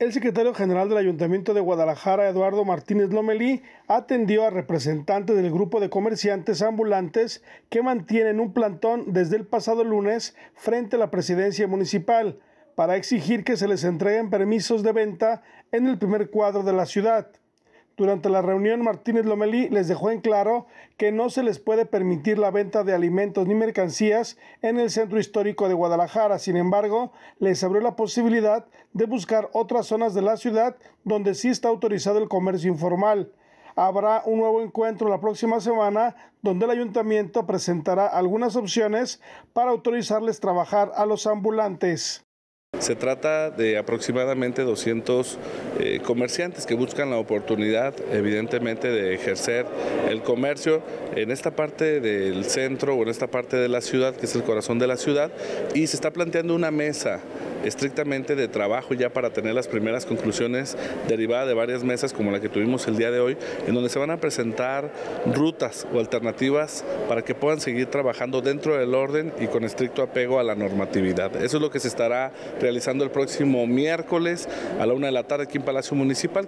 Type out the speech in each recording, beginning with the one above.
El secretario general del Ayuntamiento de Guadalajara, Eduardo Martínez Lomelí, atendió a representantes del grupo de comerciantes ambulantes que mantienen un plantón desde el pasado lunes frente a la presidencia municipal para exigir que se les entreguen permisos de venta en el primer cuadro de la ciudad. Durante la reunión, Martínez Lomelí les dejó en claro que no se les puede permitir la venta de alimentos ni mercancías en el centro histórico de Guadalajara. Sin embargo, les abrió la posibilidad de buscar otras zonas de la ciudad donde sí está autorizado el comercio informal. Habrá un nuevo encuentro la próxima semana donde el ayuntamiento presentará algunas opciones para autorizarles trabajar a los ambulantes. Se trata de aproximadamente 200 eh, comerciantes que buscan la oportunidad, evidentemente, de ejercer el comercio en esta parte del centro o en esta parte de la ciudad, que es el corazón de la ciudad, y se está planteando una mesa estrictamente de trabajo ya para tener las primeras conclusiones derivadas de varias mesas como la que tuvimos el día de hoy, en donde se van a presentar rutas o alternativas para que puedan seguir trabajando dentro del orden y con estricto apego a la normatividad. Eso es lo que se estará realizando el próximo miércoles a la una de la tarde aquí en Palacio Municipal.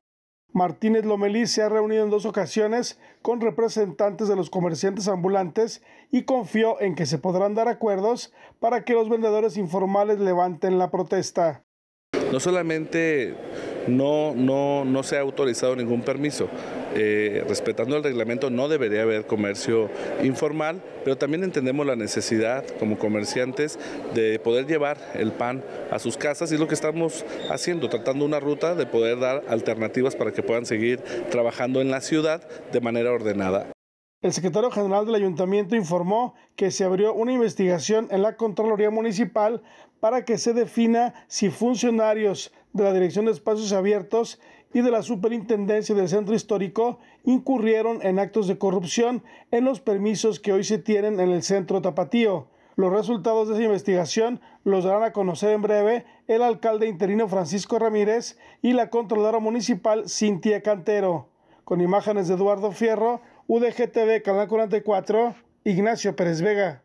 Martínez Lomelí se ha reunido en dos ocasiones con representantes de los comerciantes ambulantes y confió en que se podrán dar acuerdos para que los vendedores informales levanten la protesta. No solamente no, no, se ha autorizado ningún permiso, eh, respetando el reglamento, no debería haber comercio informal, pero también entendemos la necesidad como comerciantes de poder llevar el pan a sus casas y es lo que estamos haciendo, tratando una ruta de poder dar alternativas para que puedan seguir trabajando en la ciudad de manera ordenada. El secretario general del ayuntamiento informó que se abrió una investigación en la Contraloría Municipal para que se defina si funcionarios de la Dirección de Espacios Abiertos y de la Superintendencia del Centro Histórico incurrieron en actos de corrupción en los permisos que hoy se tienen en el Centro Tapatío. Los resultados de esa investigación los darán a conocer en breve el alcalde interino Francisco Ramírez y la controladora municipal Cintia Cantero. Con imágenes de Eduardo Fierro, UDGTV, Canal 44, Ignacio Pérez Vega.